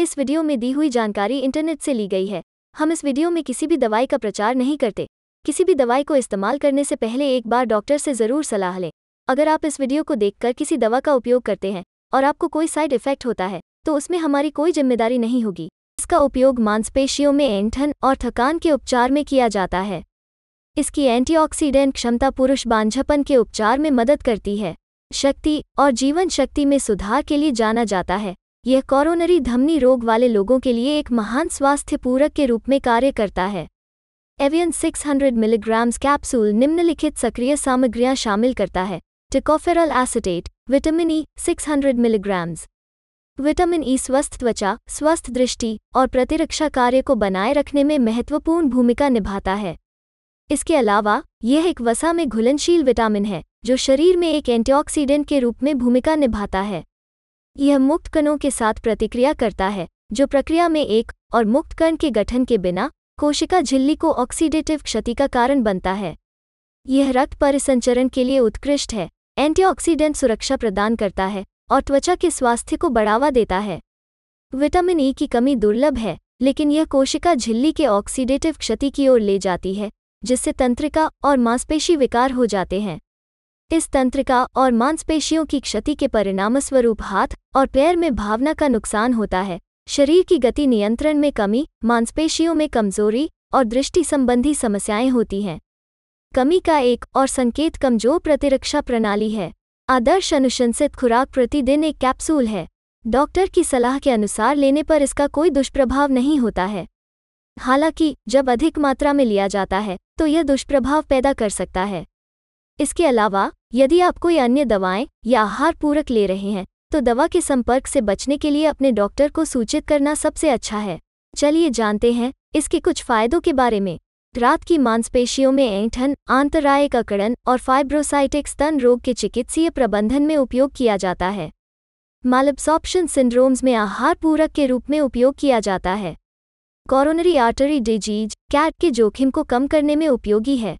इस वीडियो में दी हुई जानकारी इंटरनेट से ली गई है हम इस वीडियो में किसी भी दवाई का प्रचार नहीं करते किसी भी दवाई को इस्तेमाल करने से पहले एक बार डॉक्टर से ज़रूर सलाह लें अगर आप इस वीडियो को देखकर किसी दवा का उपयोग करते हैं और आपको कोई साइड इफेक्ट होता है तो उसमें हमारी कोई जिम्मेदारी नहीं होगी इसका उपयोग मांसपेशियों में एंठन और थकान के उपचार में किया जाता है इसकी एंटीऑक्सीडेंट क्षमता पुरुष बांझपन के उपचार में मदद करती है शक्ति और जीवन शक्ति में सुधार के लिए जाना जाता है यह कोरोनरी धमनी रोग वाले लोगों के लिए एक महान स्वास्थ्य पूरक के रूप में कार्य करता है एवियन 600 मिलीग्राम्स कैप्सूल निम्नलिखित सक्रिय सामग्रियां शामिल करता है tocopheryl acetate vitamin E 600 milligrams vitamin E स्वस्थ त्वचा स्वस्थ दृष्टि और प्रतिरक्षा कार्य को बनाए रखने में महत्वपूर्ण भूमिका निभाता है इसके अलावा यह एक वसा में घुलनशील विटामिन है जो शरीर में एक एंटीऑक्सीडेंट के रूप में भूमिका निभाता है यह मुक्त कणों के साथ प्रतिक्रिया करता है जो प्रक्रिया में एक और मुक्त कण के गठन के बिना कोशिका झिल्ली को ऑक्सीडेटिव क्षति का कारण बनता है यह रक्त परिसंचरण के लिए उत्कृष्ट है एंटीऑक्सीडेंट सुरक्षा प्रदान करता है और त्वचा के स्वास्थ्य को बढ़ावा देता है विटामिन ई e की कमी दुर्लभ है लेकिन यह कोशिका झिल्ली के ऑक्सीडेटिव क्षति की ओर ले जाती है जिससे तंत्रिका और मांसपेशी विकार हो जाते हैं इस तंत्रिका और मांसपेशियों की क्षति के परिणामस्वरूप हाथ और पैर में भावना का नुकसान होता है शरीर की गति नियंत्रण में कमी मांसपेशियों में कमजोरी और दृष्टि संबंधी समस्याएं होती हैं कमी का एक और संकेत कमजोर प्रतिरक्षा प्रणाली है आदर्श अनुशंसित खुराक प्रतिदिन एक कैप्सूल है डॉक्टर की सलाह के अनुसार लेने पर इसका कोई दुष्प्रभाव नहीं होता है हालांकि जब अधिक मात्रा में लिया जाता है तो यह दुष्प्रभाव पैदा कर सकता है इसके अलावा यदि आप कोई अन्य दवाएं या आहार पूरक ले रहे हैं तो दवा के संपर्क से बचने के लिए अपने डॉक्टर को सूचित करना सबसे अच्छा है चलिए जानते हैं इसके कुछ फायदों के बारे में रात की मांसपेशियों में ऐंठन आंतरायिक अकड़न और फाइब्रोसाइटिक स्तन रोग के चिकित्सीय प्रबंधन में उपयोग किया जाता है मालब्सॉप्शन सिंड्रोम्स में आहार पूरक के रूप में उपयोग किया जाता है कॉरोनरी आर्टरी डिजीज कैट के जोखिम को कम करने में उपयोगी है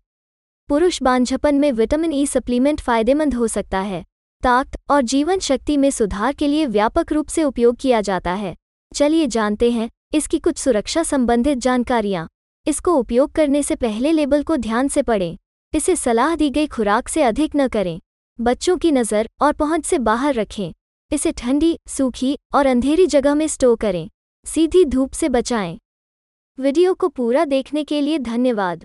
पुरुष बांझपन में विटामिन ई e सप्लीमेंट फायदेमंद हो सकता है ताकत और जीवन शक्ति में सुधार के लिए व्यापक रूप से उपयोग किया जाता है चलिए जानते हैं इसकी कुछ सुरक्षा संबंधित जानकारियाँ इसको उपयोग करने से पहले लेबल को ध्यान से पढ़ें इसे सलाह दी गई खुराक से अधिक न करें बच्चों की नज़र और पहुंच से बाहर रखें इसे ठंडी सूखी और अंधेरी जगह में स्टोर करें सीधी धूप से बचाएं वीडियो को पूरा देखने के लिए धन्यवाद